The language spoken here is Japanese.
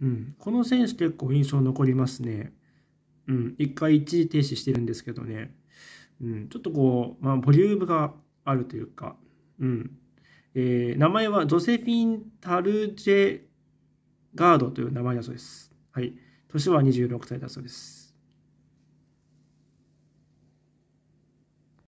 うん、この選手結構印象残りますね。うん、一回一時停止してるんですけどね。うん、ちょっとこう、まあ、ボリュームがあるというか、うん。えー、名前はジョセフィン・タルジェガードという名前だそうです。はい。年は26歳だそうです。